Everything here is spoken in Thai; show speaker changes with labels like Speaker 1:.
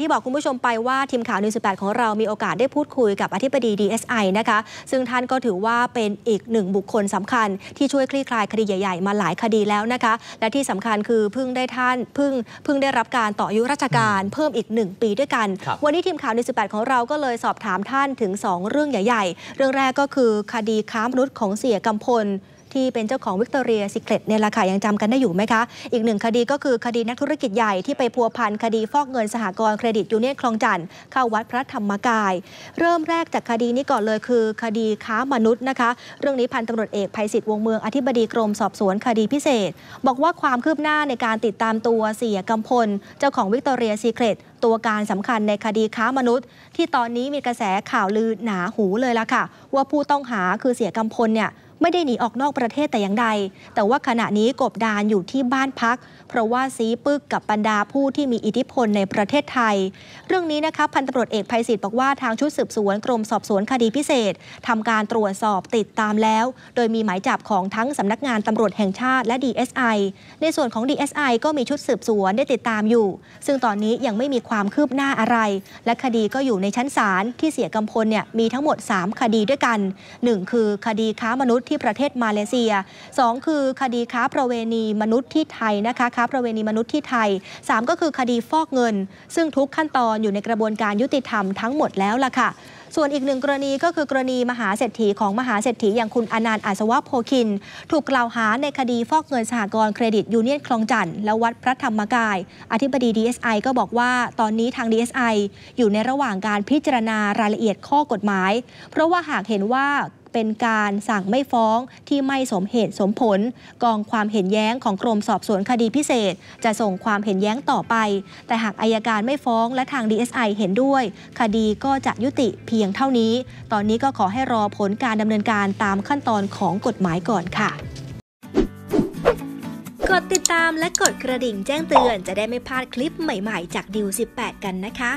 Speaker 1: ที่บอกคุณผู้ชมไปว่าทีมข่าวนิวสิของเรามีโอกาสได้พูดคุยกับอธิบดี DSI นะคะซึ่งท่านก็ถือว่าเป็นอีกหนึ่งบุคคลสำคัญที่ช่วยคลี่คลายคดีใหญ่ ๆ มาหลายคดีแล้วนะคะและที่สำคัญคือเพิ่งได้ท่านเพิ่งเพิ่งได้รับการต่ออายุราชการเพิ่มอีก 1 ปีด้วยกันวันนี้ทีมข่าวนิวสิของเราก็เลยสอบถามท่านถึง 2 เรื่องใหญ่ ๆ เรื่องแรกก็คือคดีค้ามนุษย์ของเสียกำพลที่เป็นเจ้าของวิกตอเรียซิเคลตเนี่ยแหละค่ะยังจำกันได้อยู่ไหมคะอีกหนึ่งคดีก็คือคดีนักธุรกิจใหญ่ที่ไปพัวพันคดีฟอกเงินสหกรณ์เครดิตยูเนียนคลองจันทร์เข้าวัดพระธรรมกาย เริ่มแรกจากคดีนี้ก่อนเลยคือ คดีค้ามนุษย์นะคะ เรื่องนี้พันตำรวจเอก ภัยศิษฐ์วงเมืองอธิบดีกรมสอบสวนคดีพิเศษ บอกว่าความคืบหน้าในการติดตามตัวเสียกำพล เจ้าของวิกตอเรียซิเครตตัวการสำคัญในคดีค้ามนุษย์ ที่ตอนนี้มีกระแสข่าวลือหนาหูเลยล่ะค่ะว่าผู้ต้องหาคือเสียกำพลเนี่ยไม่ได้หนีออกนอกประเทศแต่อย่างใด แต่ว่าขณะนี้กบดานอยู่ที่บ้านพัก เพราะว่าซีปึกกับบรรดาผู้ที่มีอิทธิพลในประเทศไทย เรื่องนี้นะคะพันตำรวจเอกภัยศิษฐ์บอกว่าทางชุดสืบสวนกรมสอบสวนคดีพิเศษทำการตรวจสอบติดตามแล้ว โดยมีหมายจับของทั้งสำนักงานตำรวจแห่งชาติและ DSI ในส่วนของ DSI ก็มีชุดสืบสวนได้ติดตามอยู่ ซึ่งตอนนี้ยังไม่มีความคืบหน้าอะไร และคดีก็อยู่ในชั้นศาลที่เสียกำพลเนี่ยมีทั้งหมด 3 คดีด้วยกัน 1 คือคดีค้ามนุษย์ที่ประเทศมาเลเซีย 2 คือคดีค้าประเวณีมนุษย์ที่ไทยนะคะ ค้าประเวณีมนุษย์ที่ไทย 3 ก็คือคดีฟอกเงิน ซึ่งทุกขั้นตอนอยู่ในกระบวนการยุติธรรมทั้งหมดแล้วล่ะค่ะ ส่วนอีกหนึ่งกรณีก็คือกรณีมหาเศรษฐีของมหาเศรษฐีอย่างคุณอนันต์อาสวะโพคิน ถูกกล่าวหาในคดีฟอกเงินสหกรณ์เครดิต ยูเนียนคลองจันทร์และวัดพระธรรมกาย อธิบดี DSI ก็บอกว่าตอนนี้ทาง DSI อยู่ในระหว่างการพิจารณารายละเอียดข้อกฎหมาย เพราะว่าหากเห็นว่าเป็นการสั่งไม่ฟ้องที่ไม่สมเหตุสมผล กองความเห็นแย้งของกรมสอบสวนคดีพิเศษ จะส่งความเห็นแย้งต่อไป แต่หากอายการไม่ฟ้องและทาง DSI เห็นด้วย คดีก็จะยุติเพียงเท่านี้ ตอนนี้ก็ขอให้รอผลการดำเนินการตามขั้นตอนของกฎหมายก่อนค่ะ กดติดตามและกดกระดิ่งแจ้งเตือน จะได้ไม่พลาดคลิปใหม่ ๆ จากดิว18 กันนะคะ